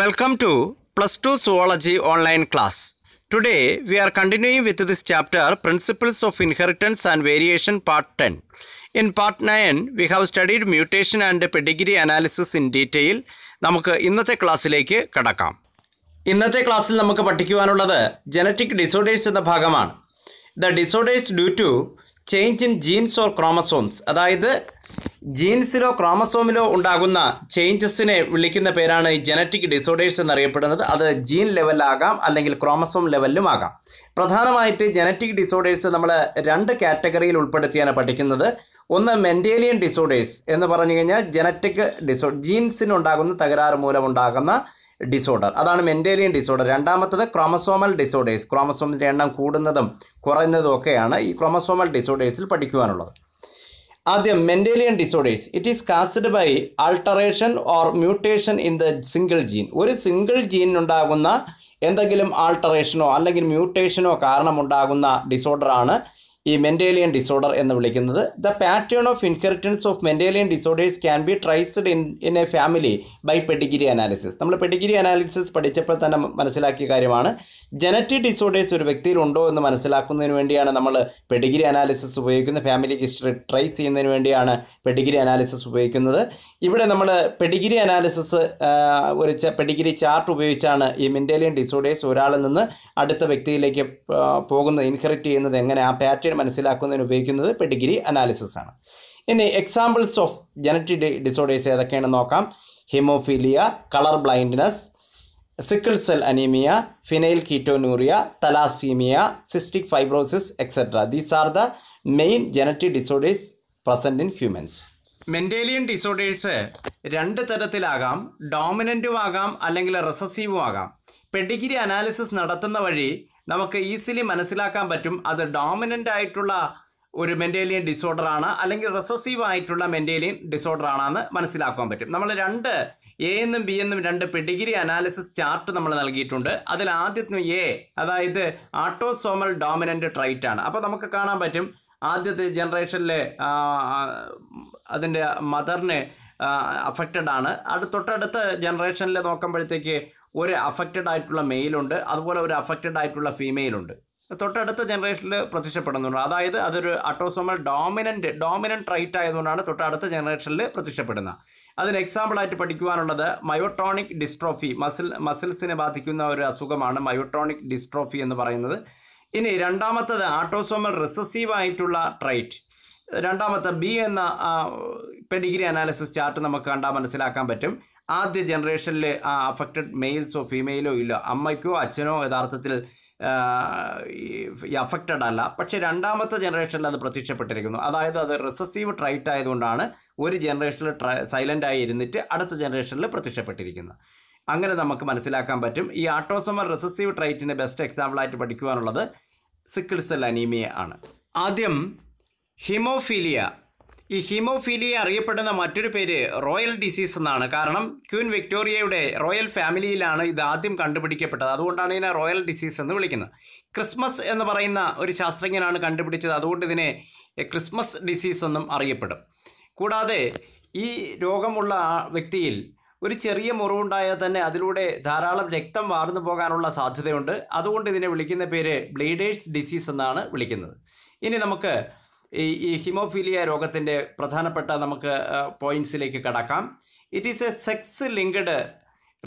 Welcome to Plus 2 Zoology online class. Today we are continuing with this chapter Principles of Inheritance and Variation Part 10. In Part 9 we have studied mutation and pedigree analysis in detail. നമുക്ക് ഇന്നത്തെ ക്ലാസ്സിലേക്ക് കടക്കാം ഇന്നത്തെ ക്ലാസ്സിൽ നമുക്ക് പഠിക്കുവാനുള്ളത് genetic disorders എന്ന ഭാഗമാണ് the disorders due to change in genes or chromosomes അതായത് ജീൻസിലോ ക്രോമസോമിലോ ഉണ്ടാകുന്ന ചേഞ്ചസിനെ വിളിക്കുന്ന പേരാണ് ജനറ്റിക് ഡിസോർഡേഴ്സ് എന്നറിയപ്പെടുന്നത് അത് ജീൻ ലെവലിലാകാം അല്ലെങ്കിൽ ക്രോമസോം ലെവലിലും ആകാം പ്രധാനമായിട്ട് ജനറ്റിക് ഡിസോർഡേഴ്സ് നമ്മൾ രണ്ട് കാറ്റഗറിയിൽ ഉൾപ്പെടുത്തിയാണ് പഠിക്കുന്നത് ഒന്ന് മെൻറ്റേലിയൻ ഡിസോർഡേഴ്സ് എന്ന് പറഞ്ഞു കഴിഞ്ഞാൽ ജനറ്റിക് ഡിസോ ജീൻസിനുണ്ടാകുന്ന തകരാറ് മൂലമുണ്ടാകുന്ന ഡിസോർഡർ അതാണ് മെൻറ്റേലിയൻ ഡിസോർഡർ രണ്ടാമത്തത് ക്രോമസോമൽ ഡിസോർഡേഴ്സ് ക്രോമസോമിൻ്റെ എണ്ണം കൂടുന്നതും കുറയുന്നതും ഒക്കെയാണ് ഈ ക്രോമസോമൽ ഡിസോർഡേഴ്സിൽ പഠിക്കുവാനുള്ളത് ആദ്യം Mendelian disorders it is caused by alteration or mutation in the single gene ഒരു സിംഗിൾ ജീനിനുണ്ടാകുന്ന എന്തെങ്കിലും ആൾട്ടറേഷനോ അല്ലെങ്കിൽ മ്യൂട്ടേഷനോ കാരണമുണ്ടാകുന്ന ഡിസോർഡറാണ് ഈ മെൻഡേലിയൻ ഡിസോർഡർ എന്ന് വിളിക്കുന്നത് the pattern of inheritance of Mendelian disorders can be traced in in a family by pedigree analysis നമ്മൾ pedigree analysis പഠിച്ചപ്പോൾ തന്നെ മനസ്സിലാക്കിയ കാര്യമാണ് ജനറ്റിക് ഡിസോർഡേഴ്സ് ഒരു വ്യക്തിയിൽ ഉണ്ടോ എന്ന് മനസ്സിലാക്കുന്നതിന് വേണ്ടിയാണ് നമ്മൾ പെഡിഗ്രി അനാലിസിസ് ഉപയോഗിക്കുന്നത് ഫാമിലി ഹിസ്റ്ററി ട്രേസ് ചെയ്യുന്നതിന് വേണ്ടിയാണ് പെഡിഗ്രി അനാലിസിസ് ഉപയോഗിക്കുന്നത് ഇവിടെ നമ്മൾ പെഡിഗ്രി അനാലിസിസ് ഒരു പെഡിഗ്രി ചാർട്ട് ഉപയോഗിച്ചാണ് ഈ മെൻറ്റേലിയൻ ഡിസോർഡേഴ്സ് ഒരാളിൽ നിന്ന് അടുത്ത വ്യക്തിയിലേക്ക് പോകുന്നത് ഇൻഹെറിറ്റ് ചെയ്യുന്നത് എങ്ങനെ ആ പാറ്റേൺ മനസ്സിലാക്കുന്നതിന് ഉപയോഗിക്കുന്നത് പെഡിഗ്രി അനാലിസിസ് ആണ് ഇനി എക്സാമ്പിൾസ് ഓഫ് ജനറ്റിക് ഡിസോർഡേഴ്സ് ഏതൊക്കെയാണെന്ന് നോക്കാം haemophilia colour blindness sickle cell anaemia phenylketonuria thalassaemia cystic fibrosis etcetera these are the main genetic disorders present in humans Mendelian disorders രണ്ട് തരത്തിലാകാം ഡോമിനൻറ്റും ആകാം അല്ലെങ്കിൽ റെസസീവും ആകാം പെഡിഗിരി അനാലിസിസ് നടത്തുന്ന വഴി നമുക്ക് ഈസിലി മനസ്സിലാക്കാൻ പറ്റും അത് ഡോമിനൻ്റ് ആയിട്ടുള്ള ഒരു മെൻറ്റേലിയൻ ഡിസോർഡർ ആണ് അല്ലെങ്കിൽ റെസസീവ് ആയിട്ടുള്ള മെൻറ്റേലിയൻ ഡിസോർഡർ ആണെന്ന് മനസ്സിലാക്കാൻ പറ്റും നമ്മൾ രണ്ട് എ എന്നും ബി എന്നും രണ്ട് പെഡിഗ്രി അനാലിസിസ് ചാർട്ട് നമ്മൾ നൽകിയിട്ടുണ്ട് അതിൽ ആദ്യത്തിന് എ അതായത് ആട്ടോസോമൽ ഡോമിനൻ്റ് ട്രൈറ്റ് ആണ് അപ്പോൾ നമുക്ക് കാണാൻ പറ്റും ആദ്യത്തെ ജനറേഷനിലെ അതിൻ്റെ മദറിന് അഫക്റ്റഡ് ആണ് അത് തൊട്ടടുത്ത ജനറേഷനിൽ നോക്കുമ്പോഴത്തേക്ക് ഒരു അഫക്റ്റഡ് ആയിട്ടുള്ള മെയിലുണ്ട് അതുപോലെ ഒരു അഫക്റ്റഡ് ആയിട്ടുള്ള ഫീമെയിലുണ്ട് തൊട്ടടുത്ത ജനറേഷനിൽ പ്രത്യക്ഷപ്പെടുന്നുണ്ട് അതായത് അതൊരു അട്ടോസോമൽ ഡോമിനൻ്റ് ഡോമിനൻ്റ് ട്രൈറ്റ് ആയതുകൊണ്ടാണ് തൊട്ടടുത്ത ജനറേഷനിൽ പ്രത്യക്ഷപ്പെടുന്നത് അതിന് എക്സാമ്പിളായിട്ട് പഠിക്കുവാനുള്ളത് മയോട്രോണിക് ഡിസ്ട്രോഫി മസിൽ മസിൽസിനെ ബാധിക്കുന്ന ഒരു അസുഖമാണ് മയോട്രോണിക് ഡിസ്ട്രോഫി എന്ന് പറയുന്നത് ഇനി രണ്ടാമത്തത് ആട്ടോസോമൽ റിസസീവ് ആയിട്ടുള്ള ട്രൈറ്റ് രണ്ടാമത്തെ ബി എന്ന പെഡിഗ്രി അനാലിസിസ് ചാർട്ട് നമുക്ക് കണ്ടാൽ മനസ്സിലാക്കാൻ പറ്റും ആദ്യ ജനറേഷനിൽ അഫക്റ്റഡ് മെയിൽസോ ഫീമെയിലോ ഇല്ല അമ്മയ്ക്കോ അച്ഛനോ യഥാർത്ഥത്തിൽ അഫക്റ്റഡ് അല്ല പക്ഷേ രണ്ടാമത്തെ ജനറേഷനിൽ അത് പ്രത്യക്ഷപ്പെട്ടിരിക്കുന്നു അതായത് അത് റിസസീവ് ട്രൈറ്റ് ആയതുകൊണ്ടാണ് ഒരു ജനറേഷനിൽ സൈലൻ്റ് ആയി ഇരുന്നിട്ട് അടുത്ത ജനറേഷനിൽ പ്രത്യക്ഷപ്പെട്ടിരിക്കുന്നു അങ്ങനെ നമുക്ക് മനസ്സിലാക്കാൻ പറ്റും ഈ ആട്ടോസോമൽ റെസസീവ് ട്രൈറ്റിൻ്റെ ബെസ്റ്റ് എക്സാമ്പിളായിട്ട് പഠിക്കുവാനുള്ളത് സിക്കിൾ സെൽ അനീമിയ ആണ് ആദ്യം ഹിമോഫീലിയ ഈ ഹിമോഫീലിയ അറിയപ്പെടുന്ന മറ്റൊരു പേര് റോയൽ ഡിസീസ് എന്നാണ് കാരണം ക്യൂൻ വിക്ടോറിയയുടെ റോയൽ ഫാമിലിയിലാണ് ഇത് ആദ്യം കണ്ടുപിടിക്കപ്പെട്ടത് അതുകൊണ്ടാണ് ഇതിനെ റോയൽ ഡിസീസ് എന്ന് വിളിക്കുന്നത് ക്രിസ്മസ് എന്ന് പറയുന്ന ഒരു ശാസ്ത്രജ്ഞനാണ് കണ്ടുപിടിച്ചത് അതുകൊണ്ട് ഇതിനെ ക്രിസ്മസ് eh, ഡിസീസ് എന്നും അറിയപ്പെടും കൂടാതെ ഈ രോഗമുള്ള ആ വ്യക്തിയിൽ ഒരു ചെറിയ മുറിവുണ്ടായാൽ തന്നെ അതിലൂടെ ധാരാളം രക്തം വാർന്നു പോകാനുള്ള സാധ്യതയുണ്ട് അതുകൊണ്ട് ഇതിനെ വിളിക്കുന്ന പേര് ബ്ലീഡേഴ്സ് ഡിസീസ് എന്നാണ് വിളിക്കുന്നത് ഇനി നമുക്ക് ഈ ഈ ഹിമോഫീലിയ രോഗത്തിൻ്റെ പ്രധാനപ്പെട്ട നമുക്ക് പോയിൻസിലേക്ക് കടക്കാം it is a sex linked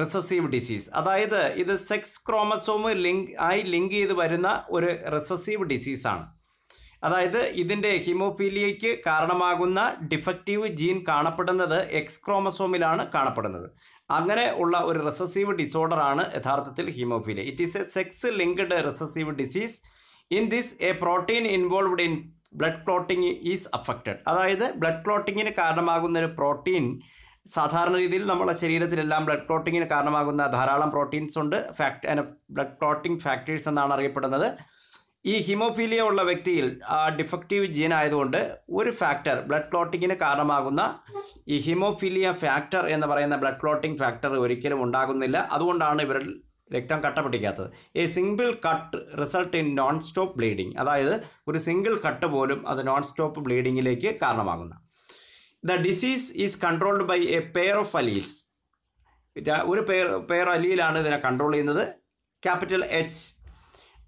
recessive disease അതായത് ഇത് സെക്സ് ക്രോമസോമ് ലിങ്ക് ആയി ലിങ്ക് ചെയ്ത് വരുന്ന ഒരു റിസസീവ് ഡിസീസാണ് അതായത് ഇതിൻ്റെ ഹിമോഫീലിയയ്ക്ക് കാരണമാകുന്ന ഡിഫക്റ്റീവ് ജീൻ കാണപ്പെടുന്നത് എക്സ് ക്രോമസോമിലാണ് കാണപ്പെടുന്നത് അങ്ങനെ ഉള്ള ഒരു റിസസീവ് ഡിസോർഡറാണ് യഥാർത്ഥത്തിൽ haemophilia it is a sex linked recessive disease in this a protein involved in blood clotting is affected അതായത് ബ്ലഡ് ക്ലോട്ടിങ്ങിന് കാരണമാകുന്ന ഒരു പ്രോട്ടീൻ സാധാരണ രീതിയിൽ നമ്മുടെ ശരീരത്തിലെല്ലാം ബ്ലഡ് ക്ലോട്ടിങ്ങിന് കാരണമാകുന്ന ധാരാളം പ്രോട്ടീൻസ് ഉണ്ട് ഫാക്ട് ബ്ലഡ് ക്ലോട്ടിംഗ് ഫാക്ടേഴ്സ് എന്നാണ് അറിയപ്പെടുന്നത് ഈ ഹിമോഫീലിയ ഉള്ള വ്യക്തിയിൽ ഡിഫക്റ്റീവ് ജീൻ ആയതുകൊണ്ട് ഒരു ഫാക്ടർ ബ്ലഡ് ക്ലോട്ടിങ്ങിന് കാരണമാകുന്ന ഈ ഹിമോഫീലിയ ഫാക്ടർ എന്ന് പറയുന്ന ബ്ലഡ് ക്ലോട്ടിംഗ് ഫാക്ടർ ഒരിക്കലും ഉണ്ടാകുന്നില്ല അതുകൊണ്ടാണ് ഇവരിൽ രക്തം കട്ട പിടിക്കാത്തത് a single cut result in non stop bleeding അതായത് ഒരു സിംഗിൾ കട്ട് പോലും അത് നോൺ സ്റ്റോപ്പ് ബ്ലീഡിങ്ങിലേക്ക് കാരണമാകുന്ന the disease is controlled by a pair of alleles ഒരു പെയർ പെയർ അലീലാണ് ഇതിനെ കൺട്രോൾ ചെയ്യുന്നത് ക്യാപിറ്റൽ എച്ച്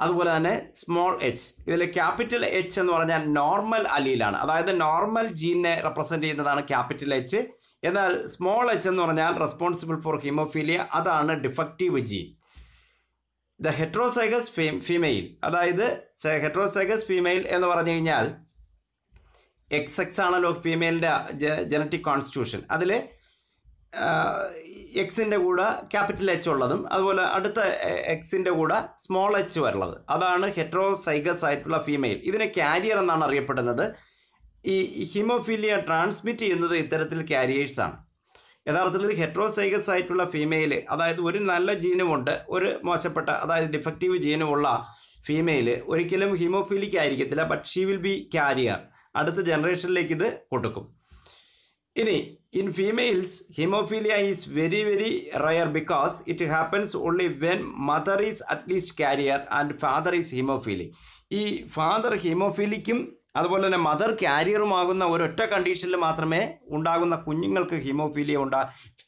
അതുപോലെ തന്നെ സ്മോൾ എച്ച് ഇതിൽ ക്യാപിറ്റൽ എച്ച് എന്ന് പറഞ്ഞാൽ നോർമൽ അലീലാണ് അതായത് നോർമൽ ജീനെ റെപ്രസെൻറ്റ് ചെയ്യുന്നതാണ് ക്യാപിറ്റൽ എച്ച് എന്നാൽ സ്മോൾ എച്ച് എന്ന് പറഞ്ഞാൽ റെസ്പോൺസിബിൾ ഫോർ ഹീമോഫീലിയ അതാണ് defective gene the heterozygous fe female അതായത് ഹെട്രോസൈഗസ് ഫീമെയിൽ എന്ന് പറഞ്ഞു കഴിഞ്ഞാൽ എക്സ് എക്സ് ആണല്ലോ ഫീമെയിലിൻ്റെ ജനറ്റിക് കോൺസ്റ്റിറ്റ്യൂഷൻ അതിൽ എക്സിൻ്റെ കൂടെ ക്യാപിറ്റൽ എച്ച് ഉള്ളതും അതുപോലെ അടുത്ത എക്സിൻ്റെ കൂടെ സ്മോൾ എച്ച് വരുള്ളത് അതാണ് ഹെറ്ററോസൈഗസ് ആയിട്ടുള്ള ഫീമെയിൽ ഇതിനെ ക്യാരിയർ എന്നാണ് അറിയപ്പെടുന്നത് ഈ ഹിമോഫീലിയ ട്രാൻസ്മിറ്റ് ചെയ്യുന്നത് ഇത്തരത്തിൽ ക്യാരിയേഴ്സാണ് യഥാർത്ഥത്തിൽ ഹെറ്ററോസൈഗസ് ആയിട്ടുള്ള ഫീമെയിൽ അതായത് ഒരു നല്ല ജീനുമുണ്ട് ഒരു മോശപ്പെട്ട അതായത് ഡിഫക്റ്റീവ് ജീനുമുള്ള ഫീമെയിൽ ഒരിക്കലും ഹിമോഫീലിക്ക് ആയിരിക്കത്തില്ല but she will be carrier അടുത്ത ജനറേഷനിലേക്ക് ഇത് കൊടുക്കും ഇനി in females haemophilia is very very rare because it happens only when mother is at least carrier and father is haemophilic ഈ ഫാദർ ഹിമോഫീലിക്കും അതുപോലെ തന്നെ മദർ ക്യാരിയറുമാകുന്ന ഒരൊറ്റ കണ്ടീഷനിൽ മാത്രമേ ഉണ്ടാകുന്ന കുഞ്ഞുങ്ങൾക്ക് ഹിമോഫീലിയ ഉണ്ടാ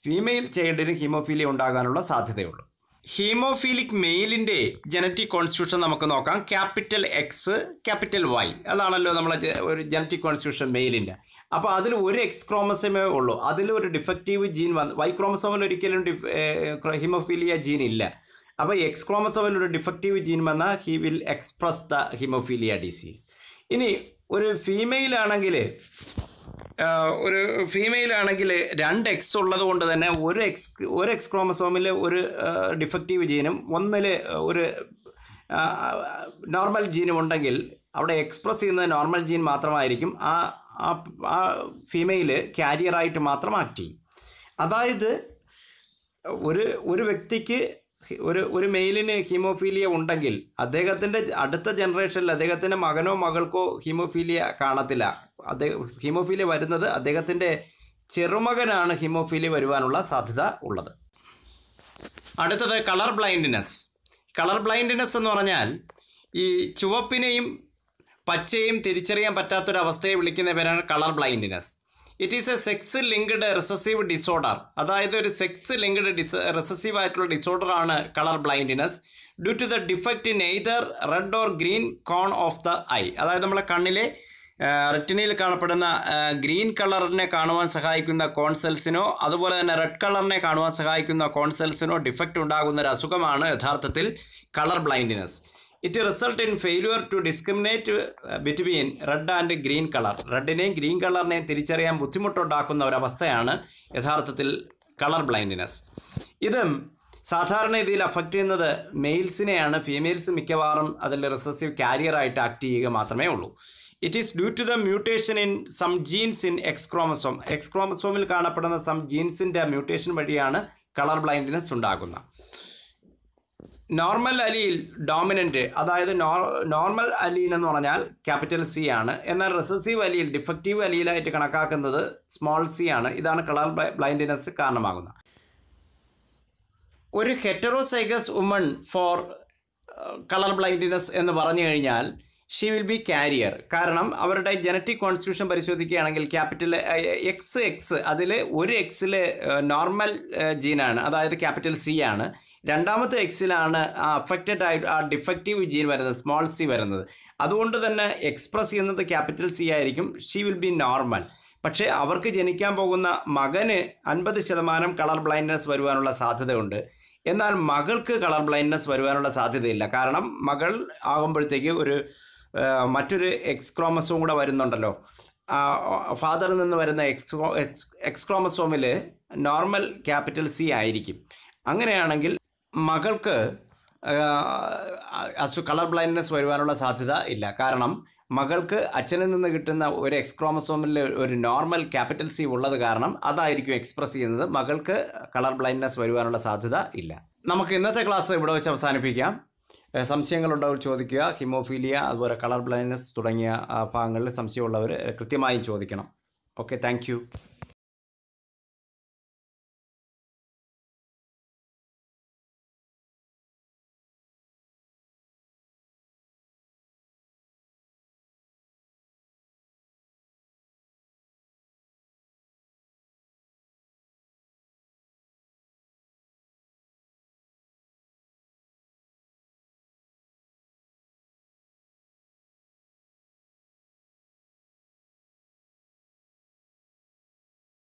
ഫീമെയിൽ ചൈൽഡിന് ഹിമോഫീലിയ ഉണ്ടാകാനുള്ള സാധ്യതയുള്ളൂ ഹീമോഫീലിക് മെയിലിൻ്റെ ജനറ്റിക് കോൺസ്റ്റിറ്റ്യൂഷൻ നമുക്ക് നോക്കാം ക്യാപിറ്റൽ എക്സ് ക്യാപിറ്റൽ വൈ അതാണല്ലോ നമ്മളെ ഒരു ജനറ്റിക് കോൺസ്റ്റിറ്റ്യൂഷൻ മെയിലിൻ്റെ അപ്പോൾ അതിൽ ഒരു എക്സ് ക്രോമസമേ ഉള്ളൂ അതിൽ ഒരു ഡിഫക്റ്റീവ് ജീൻ വന്ന് വൈ ക്രോമസോമിൽ ഒരിക്കലും ഹീമോഫീലിയ ജീൻ ഇല്ല അപ്പോൾ എക്സ് ക്രോമസോമിൽ ഒരു ഡിഫക്റ്റീവ് ജീൻ വന്നാൽ he will express the haemophilia disease ഇനി ഒരു ഫീമെയിൽ ആണെങ്കിൽ ഒരു ഫീമെയിൽ ആണെങ്കിൽ രണ്ട് എക്സ് ഉള്ളത് കൊണ്ട് തന്നെ ഒരു എക്സ് ഒരു എക്സ് ക്രോമസോമിൽ ഒരു ഡിഫക്റ്റീവ് ജീനും ഒന്നിൽ ഒരു നോർമൽ ജീനും ഉണ്ടെങ്കിൽ അവിടെ എക്സ്പ്രസ് ചെയ്യുന്നത് നോർമൽ ജീൻ മാത്രമായിരിക്കും ആ ആ ഫീമെയിൽ ക്യാരിയറായിട്ട് മാത്രം ആക്ട് ചെയ്യും അതായത് ഒരു ഒരു വ്യക്തിക്ക് ഒരു ഒരു മെയിലിന് ഹീമോഫീലിയ ഉണ്ടെങ്കിൽ അദ്ദേഹത്തിൻ്റെ അടുത്ത ജനറേഷനിൽ അദ്ദേഹത്തിൻ്റെ മകനോ മകൾക്കോ ഹീമോഫീലിയ കാണത്തില്ല അദ്ദേഹം ഹീമോഫീലിയ വരുന്നത് അദ്ദേഹത്തിൻ്റെ ചെറുമകനാണ് ഹീമോഫീലിയ വരുവാനുള്ള സാധ്യത ഉള്ളത് അടുത്തത് കളർ ബ്ലൈൻഡിനെസ് കളർ ബ്ലൈൻഡിനെസ് എന്ന് പറഞ്ഞാൽ ഈ ചുവപ്പിനെയും പച്ചയും തിരിച്ചറിയാൻ പറ്റാത്തൊരവസ്ഥയെ വിളിക്കുന്ന പേരാണ് colour blindness it is a sex linked recessive disorder അതായത് ഒരു സെക്സ് ലിങ്ക്ഡ് ഡിസ് റിസസീവ് ആയിട്ടുള്ള ഡിസോർഡർ ആണ് colour blindness due to the defect in either red or green cone of the eye അതായത് നമ്മളെ കണ്ണിലെ റെറ്റിനയിൽ കാണപ്പെടുന്ന ഗ്രീൻ കളറിനെ കാണുവാൻ സഹായിക്കുന്ന കോൺസെൽസിനോ അതുപോലെ തന്നെ റെഡ് കളറിനെ കാണുവാൻ സഹായിക്കുന്ന കോൺസെൽസിനോ ഡിഫക്റ്റ് ഉണ്ടാകുന്ന ഒരു അസുഖമാണ് യഥാർത്ഥത്തിൽ colour blindness it result in failure to discriminate between red and green colour റെഡിനെയും ഗ്രീൻ കളറിനെയും തിരിച്ചറിയാൻ ബുദ്ധിമുട്ടുണ്ടാക്കുന്ന ഒരവസ്ഥയാണ് യഥാർത്ഥത്തിൽ കളർ ബ്ലൈൻഡിനെസ് ഇതും സാധാരണ രീതിയിൽ അഫക്റ്റ് ചെയ്യുന്നത് മെയിൽസിനെയാണ് ഫീമെയിൽസ് മിക്കവാറും അതിൻ്റെ റിസസീവ് കാരിയറായിട്ട് ആക്ട് ചെയ്യുക മാത്രമേ ഉള്ളൂ it is due to the mutation in some genes in X എക്സ്ക്രോമസോമിൽ എക്സ് കാണപ്പെടുന്ന സം ജീൻസിൻ്റെ മ്യൂട്ടേഷൻ വഴിയാണ് കളർ ബ്ലൈൻഡ്നെസ് ഉണ്ടാകുന്നത് നോർമൽ അലീൽ ഡോമിനൻ്റ് അതായത് നോർമൽ അലീൻ എന്ന് പറഞ്ഞാൽ ക്യാപിറ്റൽ സി ആണ് എന്നാൽ റിസസീവ് അലീൽ ഡിഫക്റ്റീവ് അലിയിലായിട്ട് കണക്കാക്കുന്നത് സ്മോൾ സി ആണ് ഇതാണ് കളർ ബ്ലൈൻഡിനെസ് കാരണമാകുന്നത് ഒരു heterozygous woman for colour blindness എന്ന് പറഞ്ഞു കഴിഞ്ഞാൽ ഷീ വിൽ ബി കാരിയർ കാരണം അവരുടെ ജനറ്റിക് കോൺസ്റ്റിറ്റ്യൂഷൻ പരിശോധിക്കുകയാണെങ്കിൽ ക്യാപിറ്റൽ എക്സ് എക്സ് അതിൽ ഒരു എക്സിൽ നോർമൽ ജീനാണ് അതായത് ക്യാപിറ്റൽ സി ആണ് രണ്ടാമത്തെ എക്സിലാണ് ആ അഫക്റ്റഡ് ആയിട്ട് ആ ഡിഫക്റ്റീവ് ജീൻ വരുന്നത് സ്മോൾ സി വരുന്നത് അതുകൊണ്ട് തന്നെ എക്സ്പ്രസ് ചെയ്യുന്നത് ക്യാപിറ്റൽ സി ആയിരിക്കും ഷീ വിൽ ബി നോർമൽ പക്ഷേ അവർക്ക് ജനിക്കാൻ പോകുന്ന മകന് അൻപത് ശതമാനം കളർ ബ്ലൈൻഡ്നെസ് വരുവാനുള്ള സാധ്യതയുണ്ട് എന്നാൽ മകൾക്ക് കളർ ബ്ലൈൻഡ്നെസ് വരുവാനുള്ള സാധ്യതയില്ല കാരണം മകൾ ആകുമ്പോഴത്തേക്ക് ഒരു മറ്റൊരു എക്സ് കൂടെ വരുന്നുണ്ടല്ലോ ഫാദറിൽ നിന്ന് വരുന്ന എക്സ് എക്സ് എക്സ്ക്രോമസോമിൽ നോർമൽ ക്യാപിറ്റൽ സി ആയിരിക്കും അങ്ങനെയാണെങ്കിൽ മകൾക്ക് അസു കളർ ബ്ലൈൻഡ്നെസ് വരുവാനുള്ള സാധ്യത ഇല്ല കാരണം മകൾക്ക് അച്ഛനിൽ നിന്ന് കിട്ടുന്ന ഒരു എക്സ് ഒരു നോർമൽ ക്യാപിറ്റൽ സി ഉള്ളത് കാരണം അതായിരിക്കും എക്സ്പ്രസ് ചെയ്യുന്നത് മകൾക്ക് കളർ ബ്ലൈൻഡ്നെസ് വരുവാനുള്ള സാധ്യത ഇല്ല നമുക്ക് ഇന്നത്തെ ക്ലാസ് ഇവിടെ വെച്ച് അവസാനിപ്പിക്കാം സംശയങ്ങളുണ്ടാവും ചോദിക്കുക ഹിമോഫീലിയ അതുപോലെ കളർ ബ്ലൈൻഡ്നെസ് തുടങ്ങിയ ഭാഗങ്ങളിൽ സംശയമുള്ളവർ കൃത്യമായും ചോദിക്കണം ഓക്കെ താങ്ക്